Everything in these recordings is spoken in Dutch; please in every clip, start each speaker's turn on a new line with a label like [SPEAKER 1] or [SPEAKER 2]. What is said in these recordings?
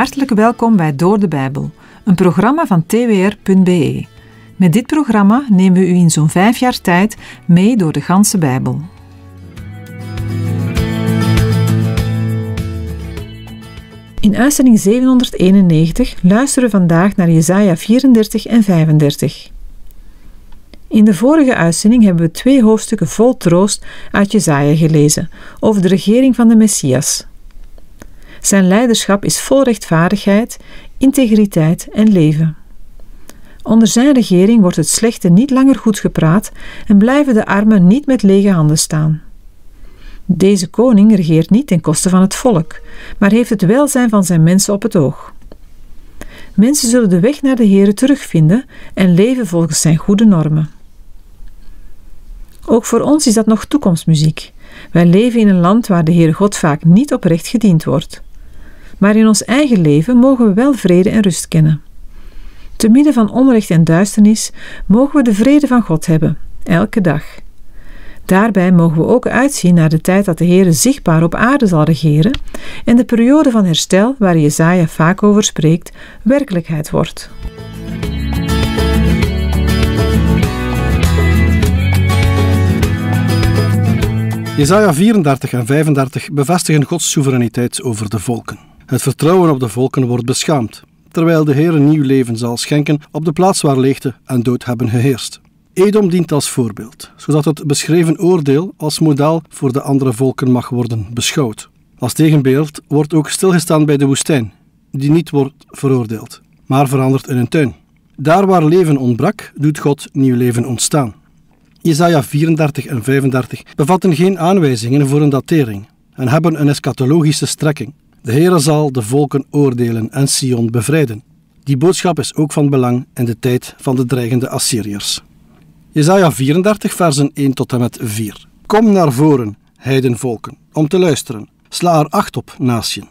[SPEAKER 1] hartelijk welkom bij Door de Bijbel, een programma van twr.be. Met dit programma nemen we u in zo'n vijf jaar tijd mee door de ganse Bijbel. In uitzending 791 luisteren we vandaag naar Jesaja 34 en 35. In de vorige uitzending hebben we twee hoofdstukken vol troost uit Jesaja gelezen over de regering van de Messias, zijn leiderschap is vol rechtvaardigheid, integriteit en leven. Onder zijn regering wordt het slechte niet langer goed gepraat en blijven de armen niet met lege handen staan. Deze koning regeert niet ten koste van het volk, maar heeft het welzijn van zijn mensen op het oog. Mensen zullen de weg naar de Here terugvinden en leven volgens zijn goede normen. Ook voor ons is dat nog toekomstmuziek. Wij leven in een land waar de Heere God vaak niet oprecht gediend wordt maar in ons eigen leven mogen we wel vrede en rust kennen. Te midden van onrecht en duisternis mogen we de vrede van God hebben, elke dag. Daarbij mogen we ook uitzien naar de tijd dat de Heer zichtbaar op aarde zal regeren en de periode van herstel waar Jezaja vaak over spreekt, werkelijkheid wordt.
[SPEAKER 2] Jezaja 34 en 35 bevestigen Gods soevereiniteit over de volken. Het vertrouwen op de volken wordt beschaamd, terwijl de Heer een nieuw leven zal schenken op de plaats waar leegte en dood hebben geheerst. Edom dient als voorbeeld, zodat het beschreven oordeel als model voor de andere volken mag worden beschouwd. Als tegenbeeld wordt ook stilgestaan bij de woestijn, die niet wordt veroordeeld, maar verandert in een tuin. Daar waar leven ontbrak, doet God nieuw leven ontstaan. Isaiah 34 en 35 bevatten geen aanwijzingen voor een datering en hebben een eschatologische strekking. De Heere zal de volken oordelen en Sion bevrijden. Die boodschap is ook van belang in de tijd van de dreigende Assyriërs. Jezaja 34, versen 1 tot en met 4. Kom naar voren, heidenvolken, om te luisteren. Sla er acht op, natien.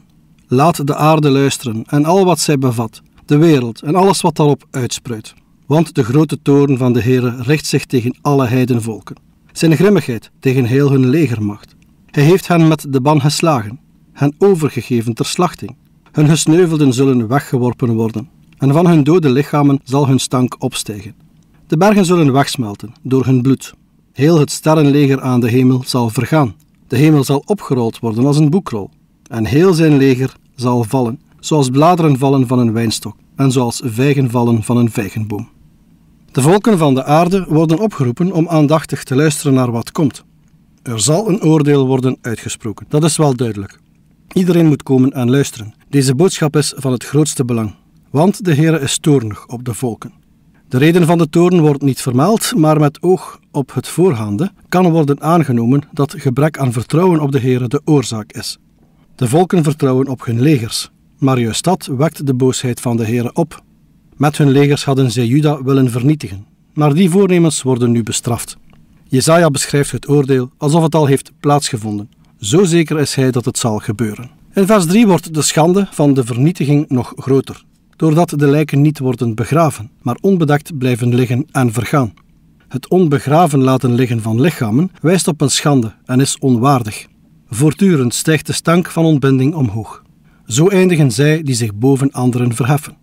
[SPEAKER 2] Laat de aarde luisteren en al wat zij bevat, de wereld en alles wat daarop uitspruit. Want de grote toren van de Heere richt zich tegen alle heidenvolken. Zijn grimmigheid tegen heel hun legermacht. Hij heeft hen met de ban geslagen hen overgegeven ter slachting. Hun gesneuvelden zullen weggeworpen worden, en van hun dode lichamen zal hun stank opstijgen. De bergen zullen wegsmelten door hun bloed. Heel het sterrenleger aan de hemel zal vergaan. De hemel zal opgerold worden als een boekrol. En heel zijn leger zal vallen, zoals bladeren vallen van een wijnstok en zoals vijgen vallen van een vijgenboom. De volken van de aarde worden opgeroepen om aandachtig te luisteren naar wat komt. Er zal een oordeel worden uitgesproken, dat is wel duidelijk. Iedereen moet komen en luisteren. Deze boodschap is van het grootste belang, want de Heere is toornig op de volken. De reden van de toorn wordt niet vermeld, maar met oog op het voorgaande kan worden aangenomen dat gebrek aan vertrouwen op de Heere de oorzaak is. De volken vertrouwen op hun legers, maar juist dat wekt de boosheid van de Heere op. Met hun legers hadden zij Juda willen vernietigen, maar die voornemens worden nu bestraft. Jezaja beschrijft het oordeel alsof het al heeft plaatsgevonden. Zo zeker is hij dat het zal gebeuren. In vers 3 wordt de schande van de vernietiging nog groter, doordat de lijken niet worden begraven, maar onbedekt blijven liggen en vergaan. Het onbegraven laten liggen van lichamen wijst op een schande en is onwaardig. Voortdurend stijgt de stank van ontbinding omhoog. Zo eindigen zij die zich boven anderen verheffen.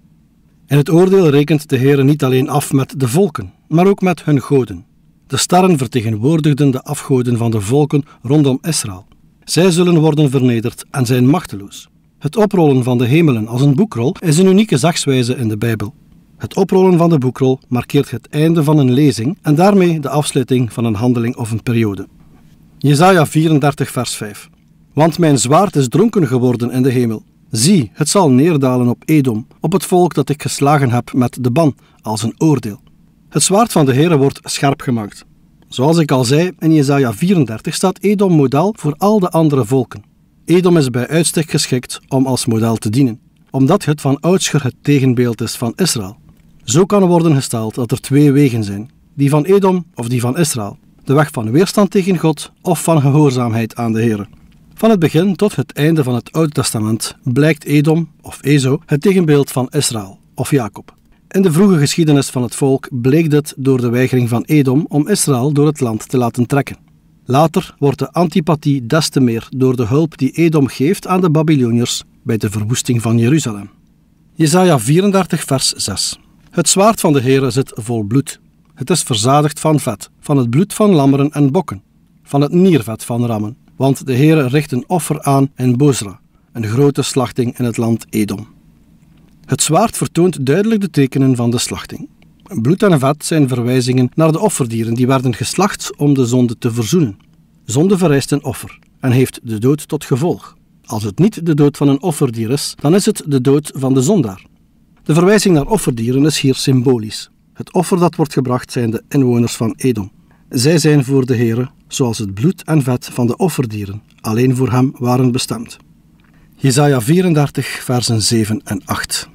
[SPEAKER 2] In het oordeel rekent de Heer niet alleen af met de volken, maar ook met hun goden. De starren vertegenwoordigden de afgoden van de volken rondom Israël. Zij zullen worden vernederd en zijn machteloos. Het oprollen van de hemelen als een boekrol is een unieke zagswijze in de Bijbel. Het oprollen van de boekrol markeert het einde van een lezing en daarmee de afsluiting van een handeling of een periode. Jesaja 34, vers 5. Want mijn zwaard is dronken geworden in de hemel. Zie, het zal neerdalen op Edom, op het volk dat ik geslagen heb met de ban, als een oordeel. Het zwaard van de Heere wordt scherp gemaakt. Zoals ik al zei, in Jezaja 34 staat Edom model voor al de andere volken. Edom is bij uitstek geschikt om als model te dienen, omdat het van oudsher het tegenbeeld is van Israël. Zo kan worden gesteld dat er twee wegen zijn: die van Edom of die van Israël. De weg van weerstand tegen God of van gehoorzaamheid aan de Heer. Van het begin tot het einde van het Oude Testament blijkt Edom of Ezo het tegenbeeld van Israël of Jacob. In de vroege geschiedenis van het volk bleek dit door de weigering van Edom om Israël door het land te laten trekken. Later wordt de antipathie des te meer door de hulp die Edom geeft aan de Babyloniërs bij de verwoesting van Jeruzalem. Jesaja 34, vers 6. Het zwaard van de Heere zit vol bloed. Het is verzadigd van vet, van het bloed van lammeren en bokken, van het niervet van rammen. Want de Heere richt een offer aan in Bozra, een grote slachting in het land Edom. Het zwaard vertoont duidelijk de tekenen van de slachting. Bloed en vet zijn verwijzingen naar de offerdieren die werden geslacht om de zonde te verzoenen. Zonde vereist een offer en heeft de dood tot gevolg. Als het niet de dood van een offerdier is, dan is het de dood van de zondaar. De verwijzing naar offerdieren is hier symbolisch. Het offer dat wordt gebracht zijn de inwoners van Edom. Zij zijn voor de Heere, zoals het bloed en vet van de offerdieren, alleen voor hem waren bestemd. Jesaja 34, versen 7 en 8.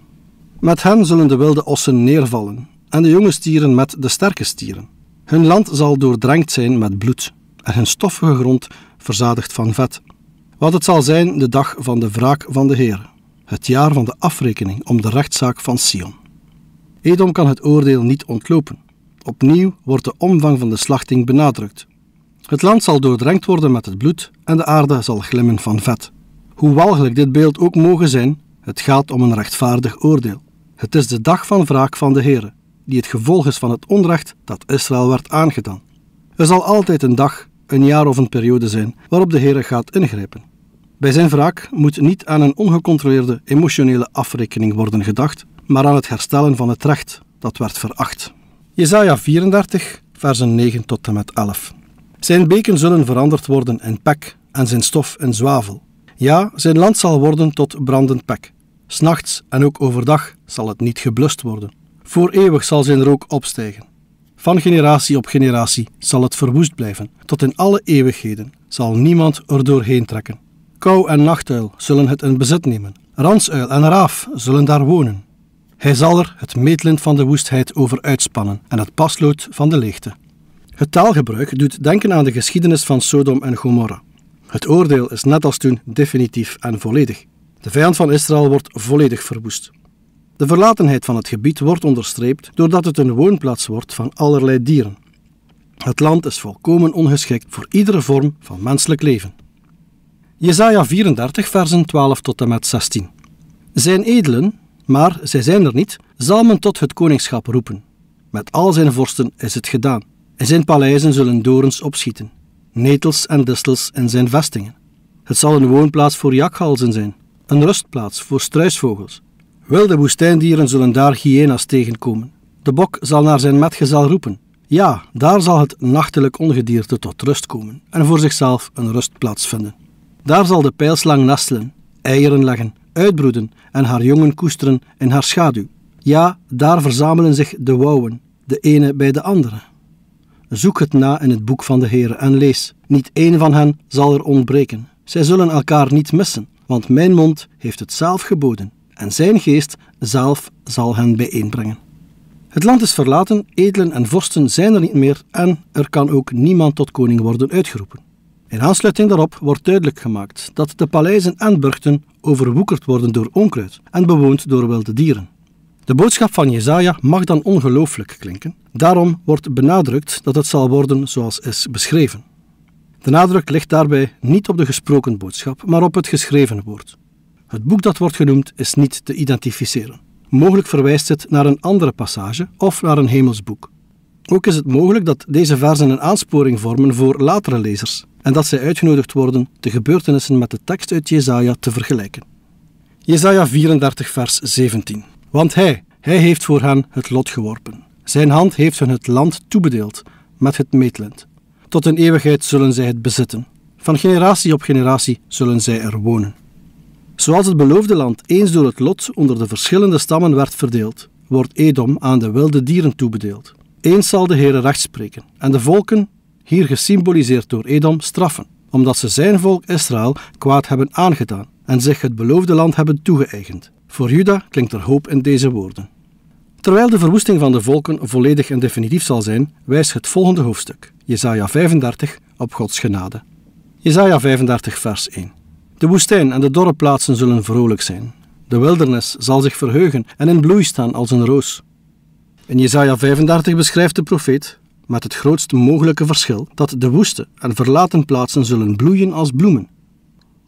[SPEAKER 2] Met hen zullen de wilde ossen neervallen en de jonge stieren met de sterke stieren. Hun land zal doordrenkt zijn met bloed en hun stoffige grond verzadigd van vet. Wat het zal zijn de dag van de wraak van de Heer, het jaar van de afrekening om de rechtszaak van Sion. Edom kan het oordeel niet ontlopen. Opnieuw wordt de omvang van de slachting benadrukt. Het land zal doordrenkt worden met het bloed en de aarde zal glimmen van vet. Hoe walgelijk dit beeld ook mogen zijn, het gaat om een rechtvaardig oordeel. Het is de dag van wraak van de Heer, die het gevolg is van het onrecht dat Israël werd aangedaan. Er zal altijd een dag, een jaar of een periode zijn waarop de Heer gaat ingrijpen. Bij zijn wraak moet niet aan een ongecontroleerde emotionele afrekening worden gedacht, maar aan het herstellen van het recht dat werd veracht. Jesaja 34, versen 9 tot en met 11. Zijn beken zullen veranderd worden in pek en zijn stof in zwavel. Ja, zijn land zal worden tot brandend pek S'nachts en ook overdag zal het niet geblust worden. Voor eeuwig zal zijn rook opstijgen. Van generatie op generatie zal het verwoest blijven. Tot in alle eeuwigheden zal niemand er doorheen trekken. Kou en nachtuil zullen het in bezit nemen. Ransuil en raaf zullen daar wonen. Hij zal er het meetlint van de woestheid over uitspannen en het paslood van de leegte. Het taalgebruik doet denken aan de geschiedenis van Sodom en Gomorra. Het oordeel is net als toen definitief en volledig. De vijand van Israël wordt volledig verwoest. De verlatenheid van het gebied wordt onderstreept doordat het een woonplaats wordt van allerlei dieren. Het land is volkomen ongeschikt voor iedere vorm van menselijk leven. Jesaja 34, versen 12 tot en met 16. Zijn edelen, maar zij zijn er niet, zal men tot het koningschap roepen. Met al zijn vorsten is het gedaan. In zijn paleizen zullen dorens opschieten, netels en distels in zijn vestingen. Het zal een woonplaats voor jakhalzen zijn, een rustplaats voor struisvogels. Wilde woestijndieren zullen daar hyena's tegenkomen. De bok zal naar zijn metgezel roepen. Ja, daar zal het nachtelijk ongedierte tot rust komen en voor zichzelf een rustplaats vinden. Daar zal de pijlslang nestelen, eieren leggen, uitbroeden en haar jongen koesteren in haar schaduw. Ja, daar verzamelen zich de wouwen, de ene bij de andere. Zoek het na in het boek van de Heer en lees. Niet één van hen zal er ontbreken. Zij zullen elkaar niet missen want mijn mond heeft het zelf geboden en zijn geest zelf zal hen bijeenbrengen. Het land is verlaten, edelen en vorsten zijn er niet meer en er kan ook niemand tot koning worden uitgeroepen. In aansluiting daarop wordt duidelijk gemaakt dat de paleizen en burchten overwoekerd worden door onkruid en bewoond door wilde dieren. De boodschap van Jezaja mag dan ongelooflijk klinken, daarom wordt benadrukt dat het zal worden zoals is beschreven. De nadruk ligt daarbij niet op de gesproken boodschap, maar op het geschreven woord. Het boek dat wordt genoemd is niet te identificeren. Mogelijk verwijst het naar een andere passage of naar een hemelsboek. Ook is het mogelijk dat deze verzen een aansporing vormen voor latere lezers en dat zij uitgenodigd worden de gebeurtenissen met de tekst uit Jesaja te vergelijken. Jesaja 34 vers 17. Want hij, hij heeft voor hen het lot geworpen. Zijn hand heeft hun het land toebedeeld met het meetland. Tot een eeuwigheid zullen zij het bezitten. Van generatie op generatie zullen zij er wonen. Zoals het beloofde land eens door het lot onder de verschillende stammen werd verdeeld, wordt Edom aan de wilde dieren toebedeeld. Eens zal de Heere recht spreken en de volken, hier gesymboliseerd door Edom, straffen, omdat ze zijn volk Israël kwaad hebben aangedaan en zich het beloofde land hebben toegeëigend. Voor Juda klinkt er hoop in deze woorden. Terwijl de verwoesting van de volken volledig en definitief zal zijn, wijst het volgende hoofdstuk. Jezaja 35 op Gods genade. Jesaja 35 vers 1 De woestijn en de dorre plaatsen zullen vrolijk zijn. De wildernis zal zich verheugen en in bloei staan als een roos. In Jesaja 35 beschrijft de profeet, met het grootst mogelijke verschil, dat de woeste en verlaten plaatsen zullen bloeien als bloemen.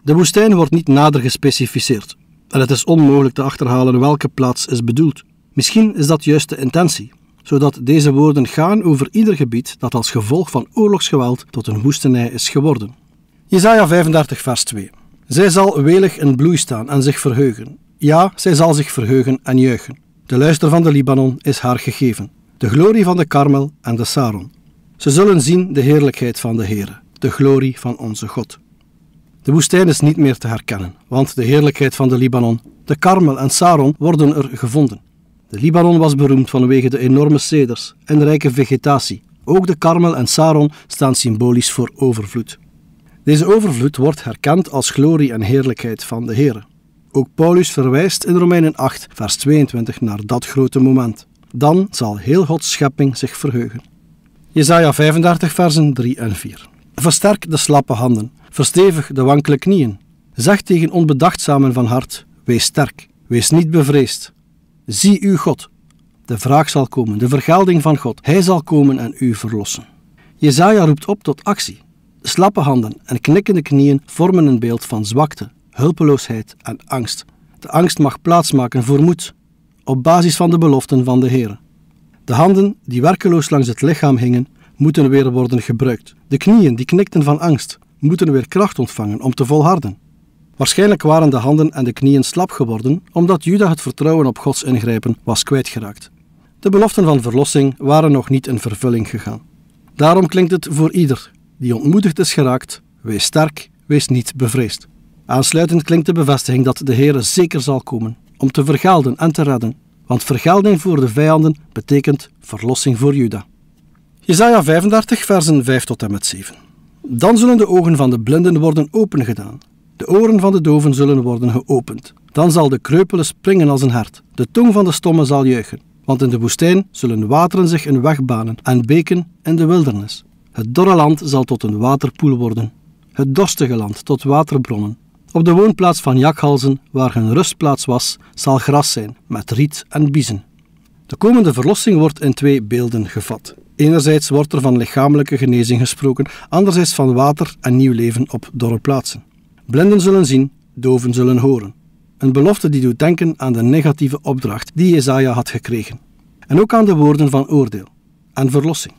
[SPEAKER 2] De woestijn wordt niet nader gespecificeerd en het is onmogelijk te achterhalen welke plaats is bedoeld. Misschien is dat juist de intentie, zodat deze woorden gaan over ieder gebied dat als gevolg van oorlogsgeweld tot een woestenij is geworden. Jesaja 35, vers 2. Zij zal welig in bloei staan en zich verheugen. Ja, zij zal zich verheugen en juichen. De luister van de Libanon is haar gegeven, de glorie van de Karmel en de Saron. Ze zullen zien de heerlijkheid van de Heere, de glorie van onze God. De woestijn is niet meer te herkennen, want de heerlijkheid van de Libanon, de Karmel en Saron worden er gevonden. De Libanon was beroemd vanwege de enorme ceders en de rijke vegetatie. Ook de Karmel en Saron staan symbolisch voor overvloed. Deze overvloed wordt herkend als glorie en heerlijkheid van de Heer. Ook Paulus verwijst in Romeinen 8, vers 22 naar dat grote moment. Dan zal heel Gods schepping zich verheugen. Jezaja 35, versen 3 en 4. Versterk de slappe handen, verstevig de wankele knieën. Zeg tegen onbedachtzamen van hart: wees sterk, wees niet bevreesd. Zie uw God. De vraag zal komen, de vergelding van God. Hij zal komen en u verlossen. Jezaja roept op tot actie. Slappe handen en knikkende knieën vormen een beeld van zwakte, hulpeloosheid en angst. De angst mag plaatsmaken voor moed, op basis van de beloften van de Heer. De handen die werkeloos langs het lichaam hingen, moeten weer worden gebruikt. De knieën die knikten van angst, moeten weer kracht ontvangen om te volharden. Waarschijnlijk waren de handen en de knieën slap geworden omdat Juda het vertrouwen op Gods ingrijpen was kwijtgeraakt. De beloften van verlossing waren nog niet in vervulling gegaan. Daarom klinkt het voor ieder die ontmoedigd is geraakt: wees sterk, wees niet bevreesd. Aansluitend klinkt de bevestiging dat de Heer zeker zal komen om te vergelden en te redden, want vergelding voor de vijanden betekent verlossing voor Juda. Jesaja 35, versen 5 tot en met 7. Dan zullen de ogen van de blinden worden opengedaan de oren van de doven zullen worden geopend. Dan zal de kreupele springen als een hart. De tong van de stomme zal juichen. Want in de woestijn zullen wateren zich een weg banen en beken in de wildernis. Het dorre land zal tot een waterpoel worden. Het dorstige land tot waterbronnen. Op de woonplaats van jakhalzen, waar hun rustplaats was, zal gras zijn, met riet en biezen. De komende verlossing wordt in twee beelden gevat. Enerzijds wordt er van lichamelijke genezing gesproken, anderzijds van water en nieuw leven op dorre plaatsen. Blinden zullen zien, doven zullen horen. Een belofte die doet denken aan de negatieve opdracht die Jezaja had gekregen. En ook aan de woorden van oordeel en verlossing.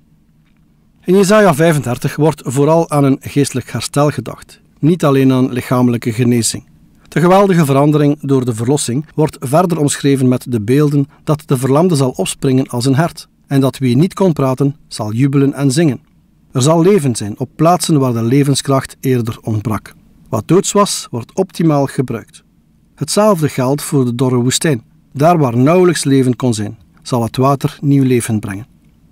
[SPEAKER 2] In Jezaja 35 wordt vooral aan een geestelijk herstel gedacht, niet alleen aan lichamelijke genezing. De geweldige verandering door de verlossing wordt verder omschreven met de beelden dat de verlamde zal opspringen als een hert en dat wie niet kon praten zal jubelen en zingen. Er zal leven zijn op plaatsen waar de levenskracht eerder ontbrak. Wat doods was, wordt optimaal gebruikt. Hetzelfde geldt voor de dorre woestijn. Daar waar nauwelijks leven kon zijn, zal het water nieuw leven brengen.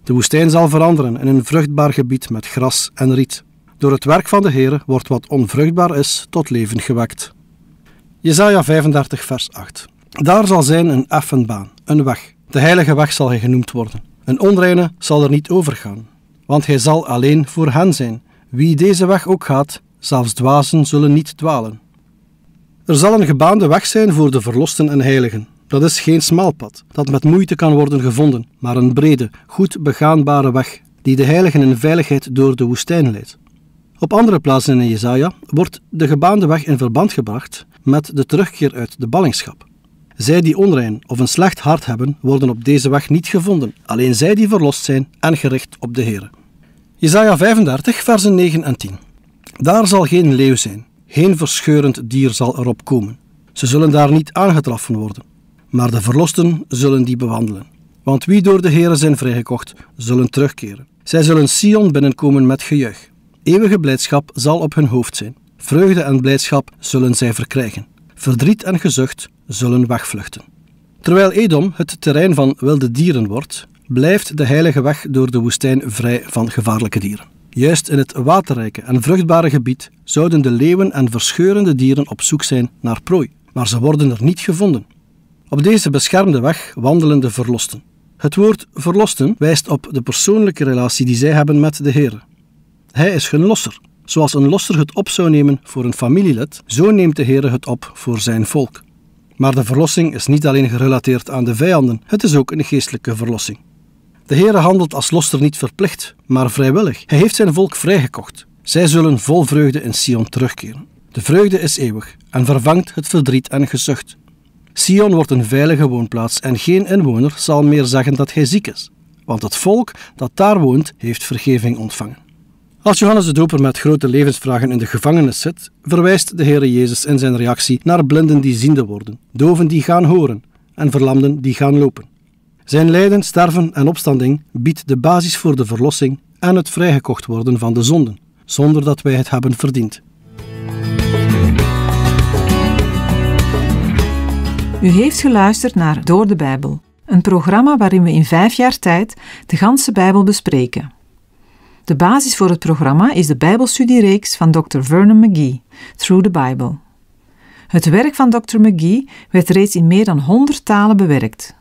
[SPEAKER 2] De woestijn zal veranderen in een vruchtbaar gebied met gras en riet. Door het werk van de Heer wordt wat onvruchtbaar is tot leven gewekt. Jesaja 35, vers 8. Daar zal zijn een effenbaan, een weg. De heilige weg zal hij genoemd worden. Een onreine zal er niet overgaan, want hij zal alleen voor hen zijn. Wie deze weg ook gaat, Zelfs dwazen zullen niet dwalen. Er zal een gebaande weg zijn voor de verlosten en heiligen. Dat is geen smal pad, dat met moeite kan worden gevonden, maar een brede, goed begaanbare weg, die de heiligen in veiligheid door de woestijn leidt. Op andere plaatsen in Jezaja wordt de gebaande weg in verband gebracht met de terugkeer uit de ballingschap. Zij die onrein of een slecht hart hebben, worden op deze weg niet gevonden, alleen zij die verlost zijn en gericht op de Heer. Jezaja 35, versen 9 en 10. Daar zal geen leeuw zijn, geen verscheurend dier zal erop komen. Ze zullen daar niet aangetroffen worden. Maar de verlosten zullen die bewandelen. Want wie door de Heeren zijn vrijgekocht, zullen terugkeren. Zij zullen Sion binnenkomen met gejuich. Eeuwige blijdschap zal op hun hoofd zijn. Vreugde en blijdschap zullen zij verkrijgen. Verdriet en gezucht zullen wegvluchten. Terwijl Edom het terrein van wilde dieren wordt, blijft de heilige weg door de woestijn vrij van gevaarlijke dieren. Juist in het waterrijke en vruchtbare gebied zouden de leeuwen en verscheurende dieren op zoek zijn naar prooi, maar ze worden er niet gevonden. Op deze beschermde weg wandelen de verlosten. Het woord verlosten wijst op de persoonlijke relatie die zij hebben met de Heer. Hij is hun losser. Zoals een losser het op zou nemen voor een familielid, zo neemt de Heer het op voor zijn volk. Maar de verlossing is niet alleen gerelateerd aan de vijanden, het is ook een geestelijke verlossing. De Heere handelt als loster niet verplicht, maar vrijwillig. Hij heeft zijn volk vrijgekocht. Zij zullen vol vreugde in Sion terugkeren. De vreugde is eeuwig en vervangt het verdriet en gezucht. Sion wordt een veilige woonplaats en geen inwoner zal meer zeggen dat hij ziek is, want het volk dat daar woont heeft vergeving ontvangen. Als Johannes de Doper met grote levensvragen in de gevangenis zit, verwijst de Heere Jezus in zijn reactie naar blinden die ziende worden, doven die gaan horen en verlamden die gaan lopen. Zijn lijden, sterven en opstanding biedt de basis voor de verlossing en het vrijgekocht worden van de zonden, zonder dat wij het hebben verdiend.
[SPEAKER 1] U heeft geluisterd naar Door de Bijbel, een programma waarin we in vijf jaar tijd de ganse Bijbel bespreken. De basis voor het programma is de Bijbelstudiereeks van Dr. Vernon McGee, Through the Bible. Het werk van Dr. McGee werd reeds in meer dan 100 talen bewerkt.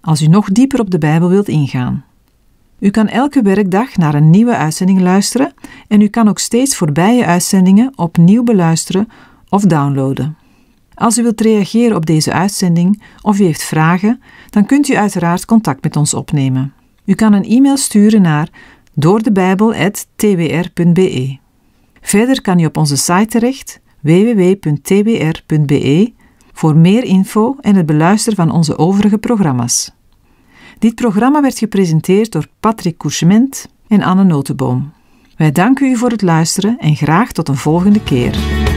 [SPEAKER 1] als u nog dieper op de Bijbel wilt ingaan. U kan elke werkdag naar een nieuwe uitzending luisteren en u kan ook steeds voorbije uitzendingen opnieuw beluisteren of downloaden. Als u wilt reageren op deze uitzending of u heeft vragen, dan kunt u uiteraard contact met ons opnemen. U kan een e-mail sturen naar doordebijbel.twr.be. Verder kan u op onze site terecht www.twr.be voor meer info en het beluisteren van onze overige programma's. Dit programma werd gepresenteerd door Patrick Couchement en Anne Notenboom. Wij danken u voor het luisteren en graag tot een volgende keer.